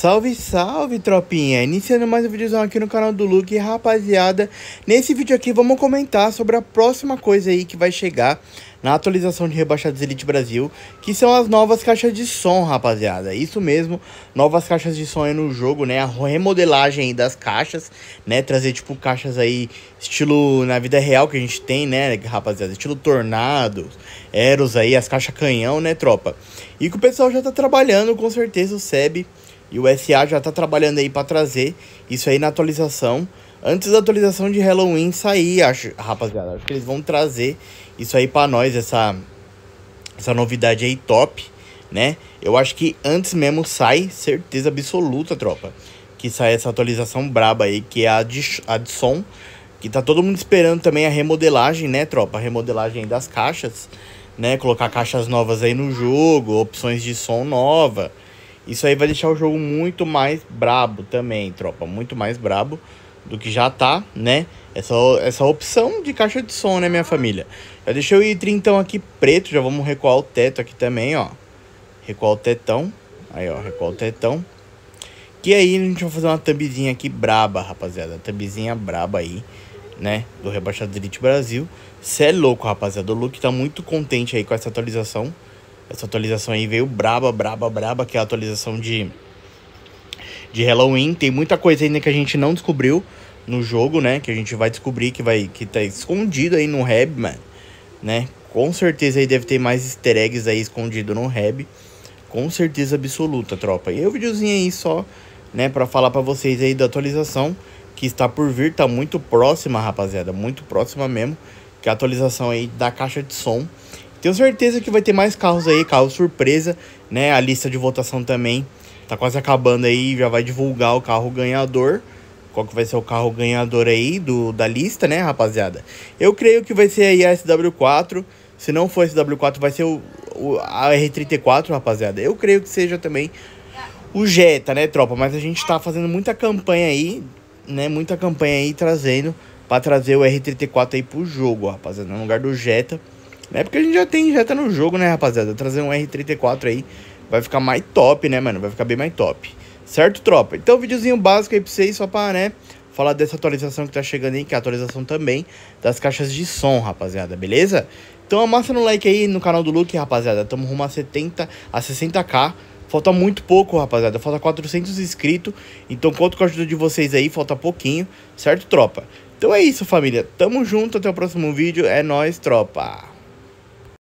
Salve, salve, tropinha! Iniciando mais um vídeozão aqui no canal do Luke, rapaziada. Nesse vídeo aqui vamos comentar sobre a próxima coisa aí que vai chegar na atualização de Rebaixados Elite Brasil, que são as novas caixas de som, rapaziada. Isso mesmo, novas caixas de som aí no jogo, né? A remodelagem das caixas, né? Trazer, tipo, caixas aí, estilo na vida real que a gente tem, né, rapaziada? Estilo Tornado, Eros aí, as caixas canhão, né, tropa? E que o pessoal já tá trabalhando, com certeza, o SEB e o SA já está trabalhando aí para trazer isso aí na atualização. Antes da atualização de Halloween sair, acho, rapaziada, acho que eles vão trazer isso aí para nós, essa, essa novidade aí top, né? Eu acho que antes mesmo sai, certeza absoluta, tropa, que sai essa atualização braba aí, que é a de, a de som, que tá todo mundo esperando também a remodelagem, né, tropa? A remodelagem das caixas, né? Colocar caixas novas aí no jogo, opções de som nova, isso aí vai deixar o jogo muito mais brabo também, tropa. Muito mais brabo do que já tá, né? Essa, essa opção de caixa de som, né, minha família? Já deixei o i30 então, aqui preto. Já vamos recuar o teto aqui também, ó. Recuar o tetão. Aí, ó, recuar o tetão. Que aí a gente vai fazer uma thumbzinha aqui braba, rapaziada. Thumbzinha braba aí, né? Do Rebaixado Elite Brasil. Cê é louco, rapaziada. O Luke tá muito contente aí com essa atualização. Essa atualização aí veio braba, braba, braba, que é a atualização de, de Halloween. Tem muita coisa ainda que a gente não descobriu no jogo, né? Que a gente vai descobrir que vai que tá escondido aí no Reb, mano, né? Com certeza aí deve ter mais easter eggs aí escondido no Reb. Com certeza absoluta, tropa. E o videozinho aí só, né, para falar para vocês aí da atualização que está por vir, tá muito próxima, rapaziada, muito próxima mesmo, que é a atualização aí da caixa de som tenho certeza que vai ter mais carros aí, carro surpresa, né? A lista de votação também tá quase acabando aí, já vai divulgar o carro ganhador. Qual que vai ser o carro ganhador aí do, da lista, né, rapaziada? Eu creio que vai ser aí a SW4. Se não for a SW4, vai ser o, o, a R34, rapaziada. Eu creio que seja também o Jetta, né, tropa? Mas a gente tá fazendo muita campanha aí, né? Muita campanha aí trazendo para trazer o R34 aí pro jogo, rapaziada. No lugar do Jetta. Né? Porque a gente já tem, já tá no jogo, né, rapaziada? Trazer um R34 aí vai ficar mais top, né, mano? Vai ficar bem mais top. Certo, tropa? Então, videozinho básico aí pra vocês, só pra, né, falar dessa atualização que tá chegando aí, que é a atualização também das caixas de som, rapaziada, beleza? Então amassa no like aí no canal do Luke, rapaziada. Tamo rumo a 70, a 60k. Falta muito pouco, rapaziada. Falta 400 inscritos. Então conto com a ajuda de vocês aí, falta pouquinho, certo, tropa? Então é isso, família. Tamo junto, até o próximo vídeo. É nóis, tropa.